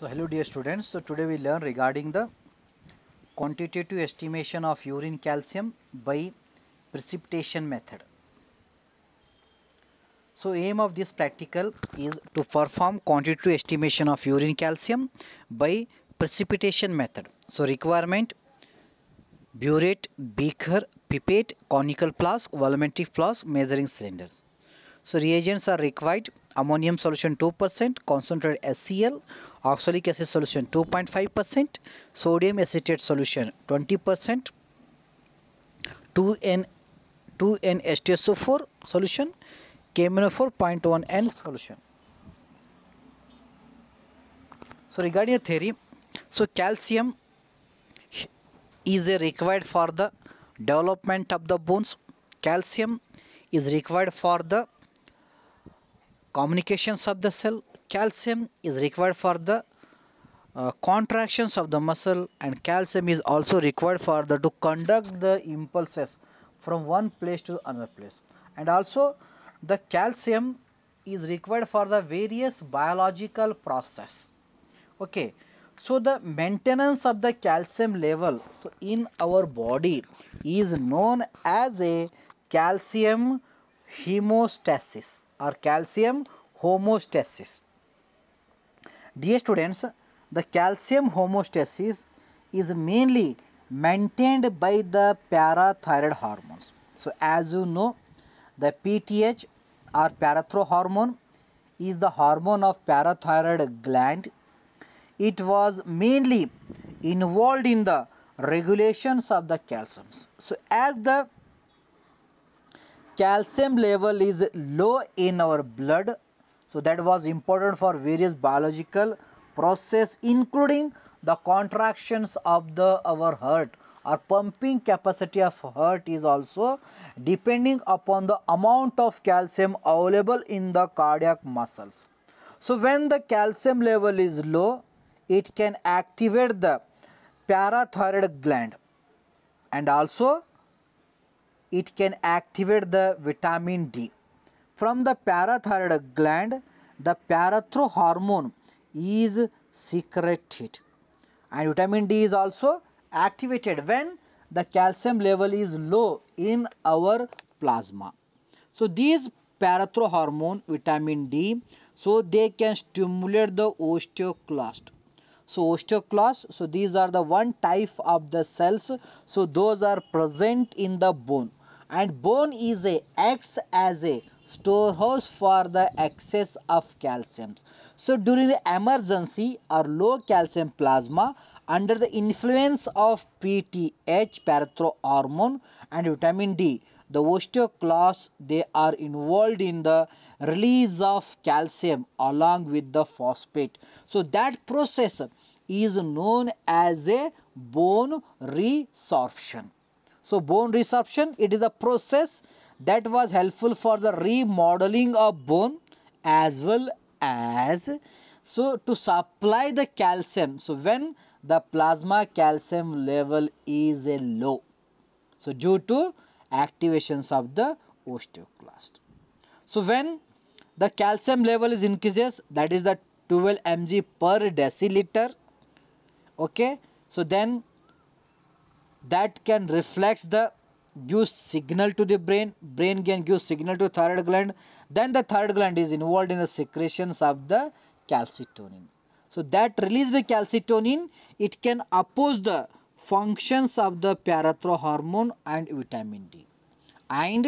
So hello dear students, so today we learn regarding the quantitative estimation of urine calcium by precipitation method. So aim of this practical is to perform quantitative estimation of urine calcium by precipitation method. So requirement burette, beaker, pipette, conical flask, volumetric flask, measuring cylinders. So reagents are required ammonium solution 2%, concentrated HCl, oxalic acid solution 2.5%, sodium acetate solution 20%, 2N, n 2 4 solution, KMNO4.1N solution. So regarding the theory, so calcium is required for the development of the bones. Calcium is required for the communications of the cell calcium is required for the uh, contractions of the muscle and calcium is also required for the to conduct the impulses from one place to another place and also the calcium is required for the various biological process okay so the maintenance of the calcium level so in our body is known as a calcium hemostasis or calcium homostasis Dear students, the calcium homeostasis is mainly maintained by the parathyroid hormones. So as you know, the PTH or parathyroid hormone is the hormone of parathyroid gland. It was mainly involved in the regulations of the calciums. So as the calcium level is low in our blood, so that was important for various biological process including the contractions of the our heart or pumping capacity of heart is also depending upon the amount of calcium available in the cardiac muscles. So when the calcium level is low, it can activate the parathyroid gland and also it can activate the vitamin D from the parathyroid gland, the parathyroid hormone is secreted. And vitamin D is also activated when the calcium level is low in our plasma. So these parathyroid hormone vitamin D so they can stimulate the osteoclast. So osteoclast so these are the one type of the cells so those are present in the bone and bone is a acts as a storehouse for the excess of calcium. So during the emergency or low calcium plasma under the influence of PTH (parathyroid hormone and vitamin D the osteoclasts they are involved in the release of calcium along with the phosphate. So that process is known as a bone resorption. So bone resorption it is a process that was helpful for the remodeling of bone as well as so to supply the calcium so when the plasma calcium level is a low so due to activations of the osteoclast so when the calcium level is increases that is the 12 mg per deciliter okay so then that can reflects the gives signal to the brain brain can give signal to thyroid gland then the thyroid gland is involved in the secretions of the calcitonin so that release the calcitonin it can oppose the functions of the parathyroid hormone and vitamin d and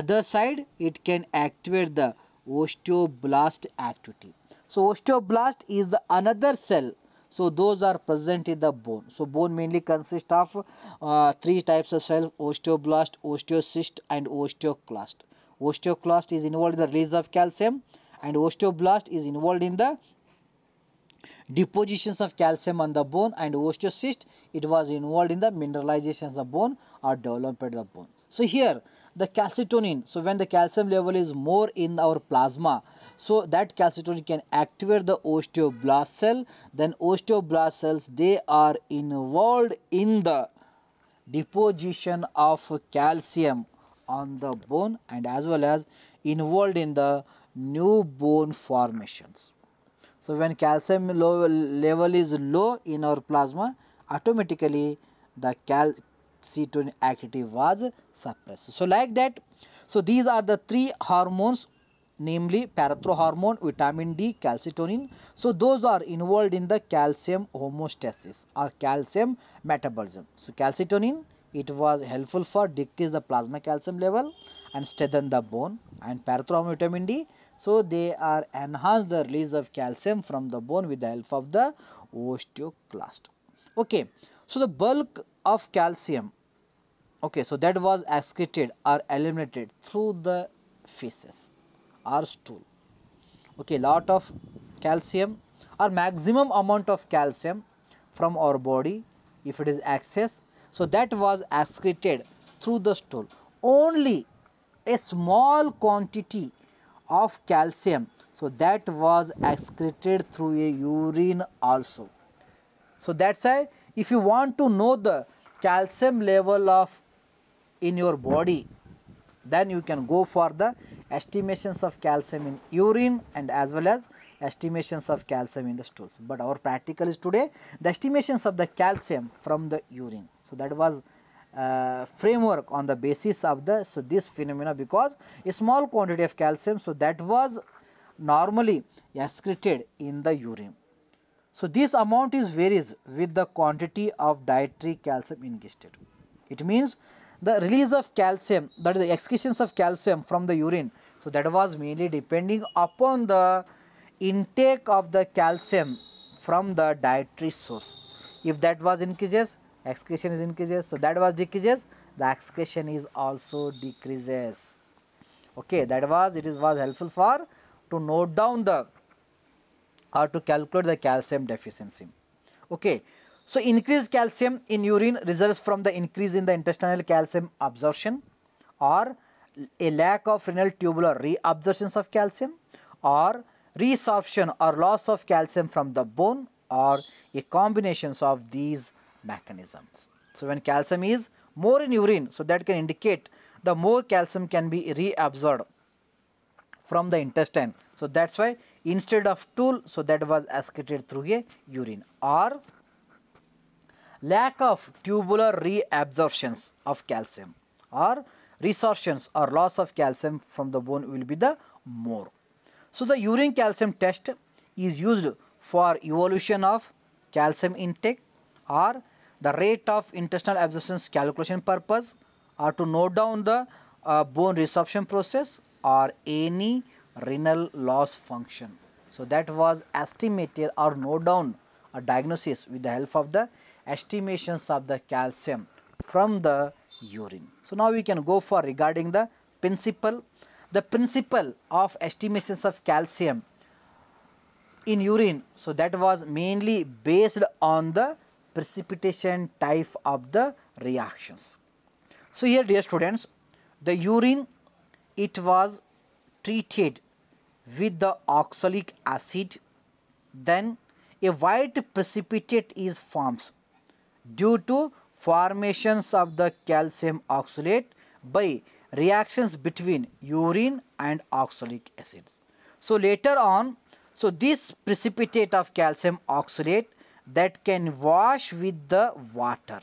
other side it can activate the osteoblast activity so osteoblast is the another cell so those are present in the bone so bone mainly consists of uh, three types of cells osteoblast osteocyst and osteoclast osteoclast is involved in the release of calcium and osteoblast is involved in the depositions of calcium on the bone and osteocyst it was involved in the mineralization of the bone or development of the bone so here the calcitonin. So when the calcium level is more in our plasma, so that calcitonin can activate the osteoblast cell. Then osteoblast cells, they are involved in the deposition of calcium on the bone and as well as involved in the new bone formations. So when calcium level is low in our plasma, automatically the cal c activity was suppressed. So like that, so these are the three hormones namely parathormone, vitamin D, calcitonin. So those are involved in the calcium homeostasis or calcium metabolism. So calcitonin, it was helpful for decrease the plasma calcium level and strengthen the bone and parathormone vitamin D. So they are enhance the release of calcium from the bone with the help of the osteoclast. Okay. So the bulk of calcium okay so that was excreted or eliminated through the feces or stool okay lot of calcium or maximum amount of calcium from our body if it is excess so that was excreted through the stool only a small quantity of calcium so that was excreted through a urine also so that's why if you want to know the calcium level of in your body then you can go for the estimations of calcium in urine and as well as estimations of calcium in the stools but our practical is today the estimations of the calcium from the urine so that was uh, framework on the basis of the so this phenomena because a small quantity of calcium so that was normally excreted in the urine so this amount is varies with the quantity of dietary calcium ingested. It means the release of calcium that is the excretions of calcium from the urine. So that was mainly depending upon the intake of the calcium from the dietary source. If that was increases, excretion is increases. So that was decreases, the excretion is also decreases. Okay, that was it is was helpful for to note down the how to calculate the calcium deficiency. Okay. So, increased calcium in urine results from the increase in the intestinal calcium absorption or a lack of renal tubular reabsorption of calcium or resorption or loss of calcium from the bone or a combination of these mechanisms. So, when calcium is more in urine, so that can indicate the more calcium can be reabsorbed from the intestine. So, that is why instead of tool, so that was excreted through a urine or lack of tubular reabsorptions of calcium or resorptions or loss of calcium from the bone will be the more. So the urine calcium test is used for evolution of calcium intake or the rate of intestinal absorptions calculation purpose or to note down the uh, bone resorption process or any renal loss function. So that was estimated or note down a diagnosis with the help of the estimations of the calcium from the urine. So now we can go for regarding the principle. The principle of estimations of calcium in urine. So that was mainly based on the precipitation type of the reactions. So here dear students, the urine it was treated with the oxalic acid then a white precipitate is formed due to formations of the calcium oxalate by reactions between urine and oxalic acids. So later on, so this precipitate of calcium oxalate that can wash with the water,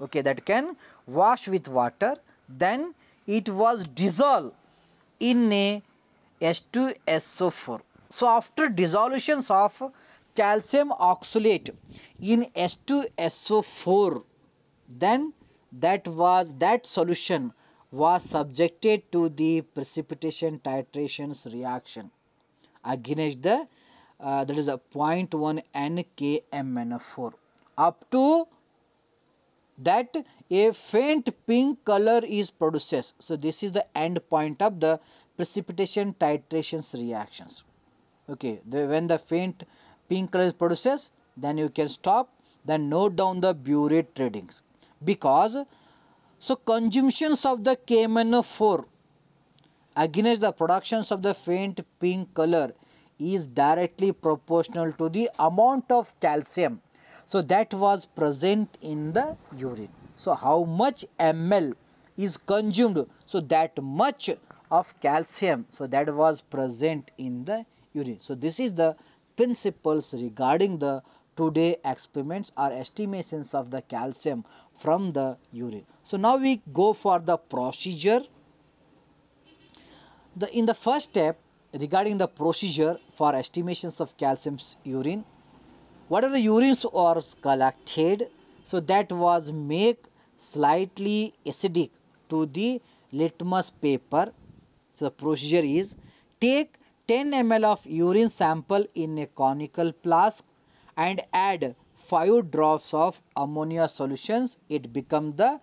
okay, that can wash with water, then it was dissolved in a H2SO4. So after dissolutions of calcium oxalate in H2SO4 then that was that solution was subjected to the precipitation titrations reaction against the uh, that is a 0.1 NKMNO4 up to that a faint pink color is produced. So this is the end point of the precipitation titrations reactions okay the, when the faint pink color produces then you can stop then note down the burette readings because so consumptions of the KMNO4 against the productions of the faint pink color is directly proportional to the amount of calcium so that was present in the urine so how much ml is consumed so that much of calcium so that was present in the urine so this is the principles regarding the today experiments or estimations of the calcium from the urine so now we go for the procedure the in the first step regarding the procedure for estimations of calcium's urine what are the urines was collected so that was make slightly acidic to the litmus paper. So, the procedure is take 10 ml of urine sample in a conical flask and add 5 drops of ammonia solutions. It becomes the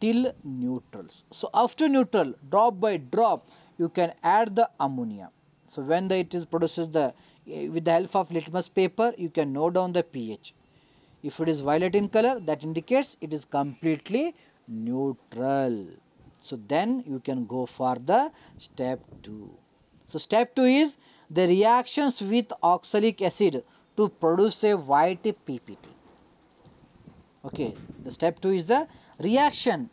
till neutrals. So, after neutral drop by drop you can add the ammonia. So, when the, it is produces the eh, with the help of litmus paper you can note down the pH. If it is violet in color that indicates it is completely neutral. So, then you can go for the step 2. So, step 2 is the reactions with oxalic acid to produce a white PPT. Okay, the step 2 is the reaction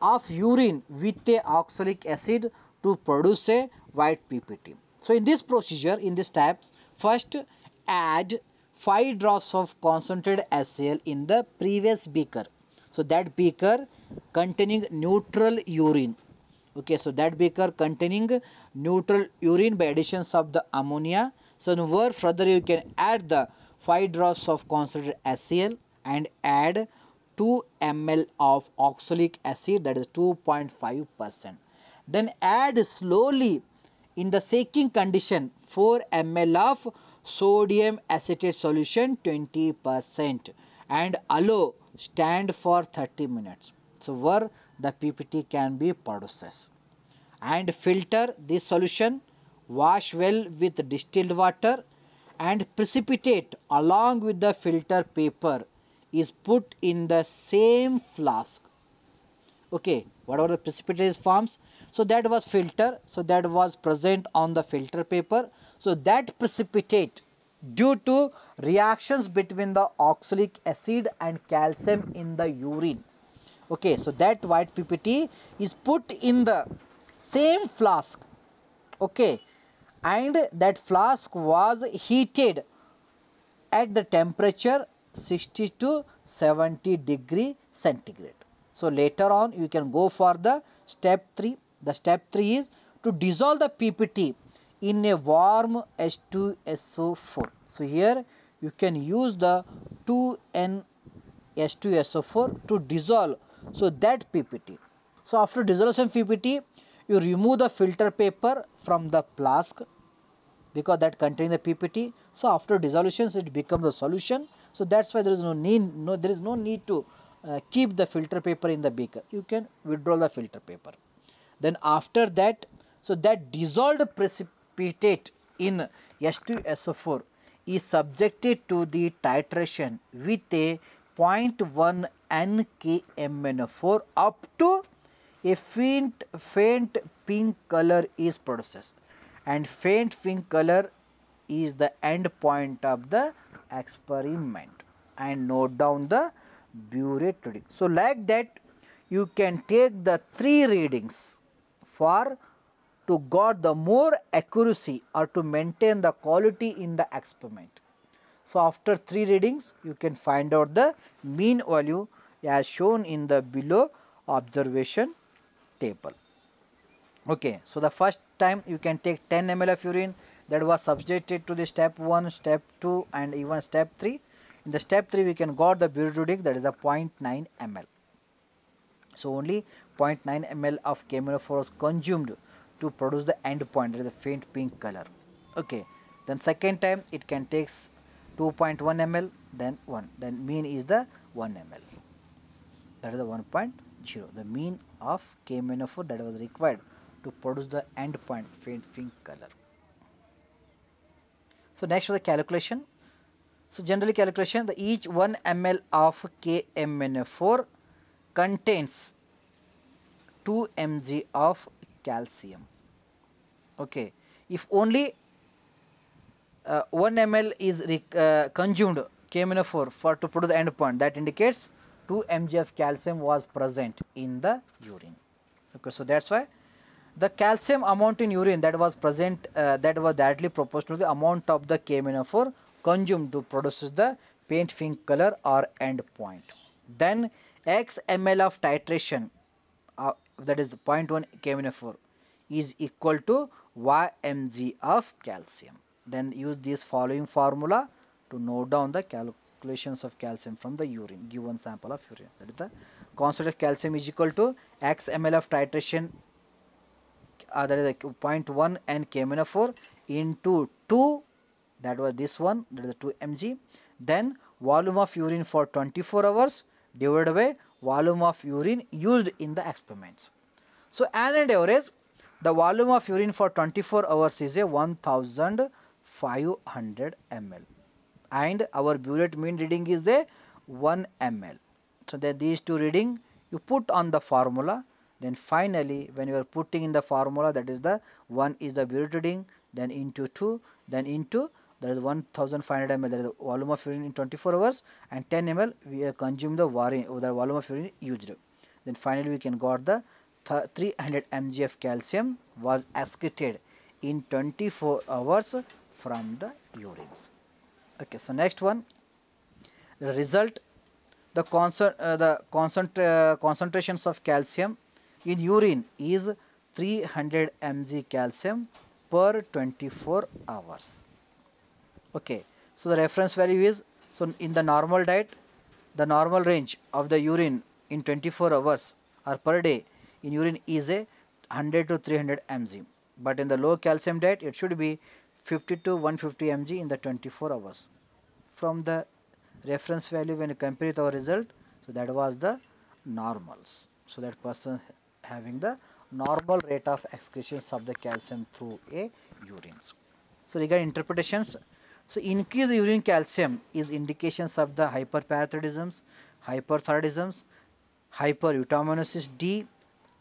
of urine with a oxalic acid to produce a white PPT. So, in this procedure, in these steps, first add 5 drops of concentrated HCl in the previous beaker so that beaker containing neutral urine okay so that beaker containing neutral urine by additions of the ammonia so where further you can add the 5 drops of concentrated HCl and add 2 ml of oxalic acid that is 2.5 percent then add slowly in the shaking condition 4 ml of sodium acetate solution 20 percent and allow stand for 30 minutes. So, where the PPT can be produced and filter this solution, wash well with distilled water and precipitate along with the filter paper is put in the same flask. Okay, whatever the precipitate is forms. So that was filter. So that was present on the filter paper. So that precipitate due to reactions between the oxalic acid and calcium in the urine. Okay, so that white PPT is put in the same flask. Okay, and that flask was heated at the temperature 60 to 70 degree centigrade. So later on you can go for the step 3. The step 3 is to dissolve the PPT in a warm H2SO4. So here you can use the 2N H2SO4 to dissolve so that PPT. So after dissolution PPT you remove the filter paper from the flask because that contains the PPT. So after dissolutions it becomes a solution. So that's why there is no need no there is no need to uh, keep the filter paper in the beaker. You can withdraw the filter paper. Then after that so that dissolved precipitate in H2SO4 is subjected to the titration with a 0.1 NKMnO4 up to a faint, faint pink color is produced and faint pink color is the end point of the experiment and note down the burette reading. So like that you can take the three readings for to got the more accuracy or to maintain the quality in the experiment. So after three readings you can find out the mean value as shown in the below observation table. Okay, so the first time you can take 10 ml of urine that was subjected to the step 1, step 2 and even step 3. In the step 3 we can got the bureautic that is a 0.9 ml. So only 0.9 ml of chemophores consumed to produce the end point that is the faint pink color okay then second time it can takes 2.1 ml then 1 then mean is the 1 ml that is the 1.0 the mean of KMNO4 that was required to produce the end point faint pink color so next was the calculation so generally calculation the each 1 ml of KMNO4 contains 2 mg of calcium okay if only uh, 1 ml is uh, consumed kmno4 for to put the endpoint that indicates 2 mg of calcium was present in the urine okay so that's why the calcium amount in urine that was present uh, that was directly proportional to the amount of the kmno4 consumed to produce the paint pink color or endpoint. then x ml of titration that is 0.1 kMnO4 is equal to YMG of calcium. Then use this following formula to note down the calculations of calcium from the urine, given sample of urine. That is the concentration of calcium is equal to X ml of titration uh, that is like 0.1 and kMnO4 into 2 that was this one that is 2 mg then volume of urine for 24 hours divided by volume of urine used in the experiments. So, on an average, the volume of urine for 24 hours is a 1500 ml and our burette mean reading is a 1 ml. So, that these two reading you put on the formula then finally when you are putting in the formula that is the 1 is the burette reading then into 2 then into that is 1500 ml that is the volume of urine in 24 hours and 10 ml we consume the urine or the volume of urine used then finally we can got the 300 mg of calcium was excreted in 24 hours from the urines okay so next one the result the, concert, uh, the concent uh, concentrations of calcium in urine is 300 mg calcium per 24 hours okay so the reference value is so in the normal diet the normal range of the urine in 24 hours or per day in urine is a 100 to 300 mg but in the low calcium diet it should be 50 to 150 mg in the 24 hours from the reference value when you compare it our result so that was the normals so that person having the normal rate of excretions of the calcium through a urine. so regarding interpretations so increased urine calcium is indications of the hyperparathyroidisms, hyperthyroidisms, hypereutaminosis D,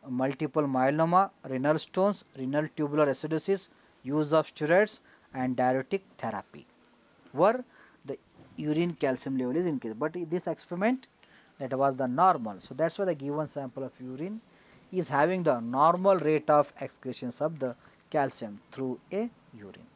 multiple myeloma, renal stones, renal tubular acidosis, use of steroids and diuretic therapy where the urine calcium level is increased. But this experiment that was the normal. So that's why the given sample of urine is having the normal rate of excretions of the calcium through a urine.